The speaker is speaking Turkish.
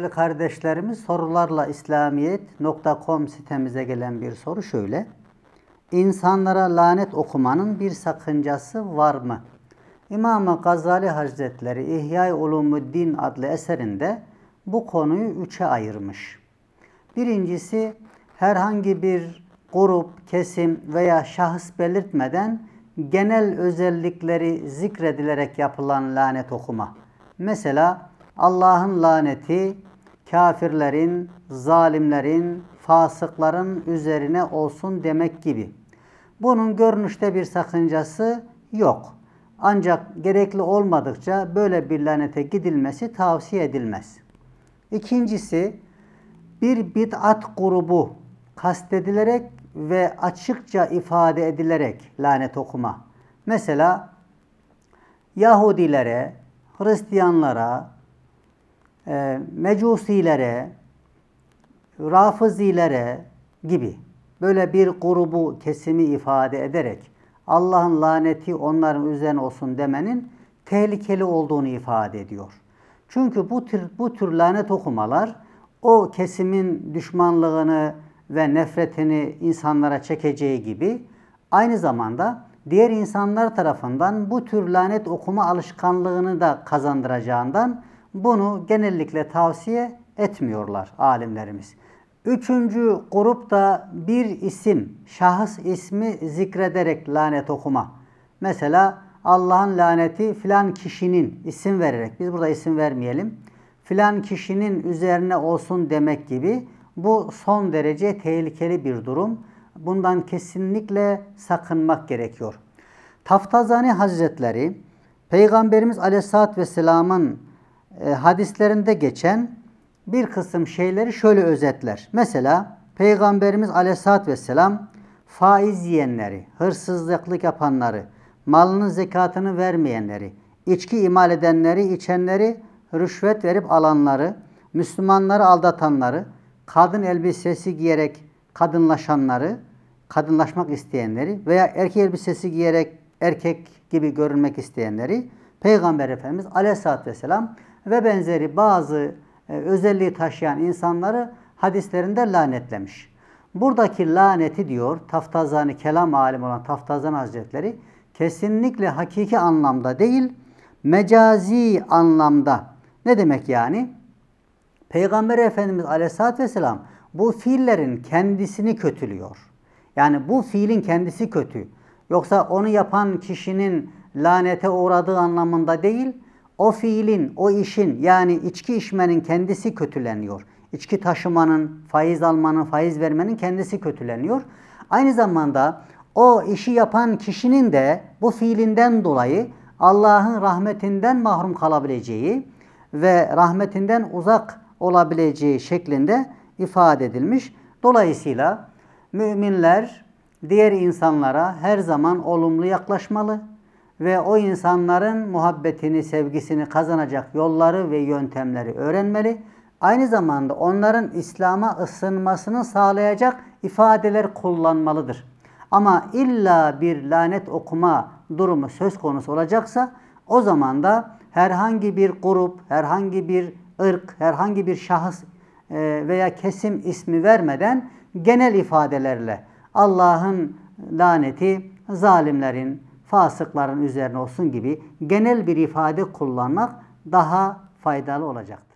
Değerli kardeşlerimiz sorularla İslamiyet.com sitemize gelen bir soru şöyle. İnsanlara lanet okumanın bir sakıncası var mı? imam Gazali Hazretleri İhya-i Din adlı eserinde bu konuyu üçe ayırmış. Birincisi herhangi bir grup, kesim veya şahıs belirtmeden genel özellikleri zikredilerek yapılan lanet okuma. Mesela Allah'ın laneti kafirlerin, zalimlerin, fasıkların üzerine olsun demek gibi. Bunun görünüşte bir sakıncası yok. Ancak gerekli olmadıkça böyle bir lanete gidilmesi tavsiye edilmez. İkincisi, bir bid'at grubu kastedilerek ve açıkça ifade edilerek lanet okuma. Mesela Yahudilere, Hristiyanlara, e, mecusilere, rafızilere gibi böyle bir grubu kesimi ifade ederek Allah'ın laneti onların üzerine olsun demenin tehlikeli olduğunu ifade ediyor. Çünkü bu tür, bu tür lanet okumalar o kesimin düşmanlığını ve nefretini insanlara çekeceği gibi aynı zamanda diğer insanlar tarafından bu tür lanet okuma alışkanlığını da kazandıracağından bunu genellikle tavsiye etmiyorlar alimlerimiz. Üçüncü grup da bir isim, şahıs ismi zikrederek lanet okuma. Mesela Allah'ın laneti filan kişinin isim vererek, biz burada isim vermeyelim, filan kişinin üzerine olsun demek gibi bu son derece tehlikeli bir durum. Bundan kesinlikle sakınmak gerekiyor. Taftazani Hazretleri Peygamberimiz Aleyhisselatü Vesselam'ın e, hadislerinde geçen bir kısım şeyleri şöyle özetler. Mesela Peygamberimiz aleyhissalatü vesselam faiz yiyenleri, hırsızlıklık yapanları, malının zekatını vermeyenleri, içki imal edenleri, içenleri, rüşvet verip alanları, Müslümanları aldatanları, kadın elbisesi giyerek kadınlaşanları, kadınlaşmak isteyenleri veya erkek elbisesi giyerek erkek gibi görünmek isteyenleri Peygamber Efendimiz aleyhissalatü vesselam ve benzeri bazı e, özelliği taşıyan insanları hadislerinde lanetlemiş. Buradaki laneti diyor Taftazani kelam alim olan Taftazan Hazretleri kesinlikle hakiki anlamda değil mecazi anlamda. Ne demek yani? Peygamber Efendimiz Aleyhisselatü Vesselam bu fiillerin kendisini kötülüyor. Yani bu fiilin kendisi kötü. Yoksa onu yapan kişinin lanete uğradığı anlamında değil, o fiilin, o işin yani içki içmenin kendisi kötüleniyor. İçki taşımanın, faiz almanın, faiz vermenin kendisi kötüleniyor. Aynı zamanda o işi yapan kişinin de bu fiilinden dolayı Allah'ın rahmetinden mahrum kalabileceği ve rahmetinden uzak olabileceği şeklinde ifade edilmiş. Dolayısıyla müminler diğer insanlara her zaman olumlu yaklaşmalı, ve o insanların muhabbetini, sevgisini kazanacak yolları ve yöntemleri öğrenmeli. Aynı zamanda onların İslam'a ısınmasını sağlayacak ifadeler kullanmalıdır. Ama illa bir lanet okuma durumu söz konusu olacaksa o zaman da herhangi bir grup, herhangi bir ırk, herhangi bir şahıs e, veya kesim ismi vermeden genel ifadelerle Allah'ın laneti zalimlerin, fasıkların üzerine olsun gibi genel bir ifade kullanmak daha faydalı olacaktır.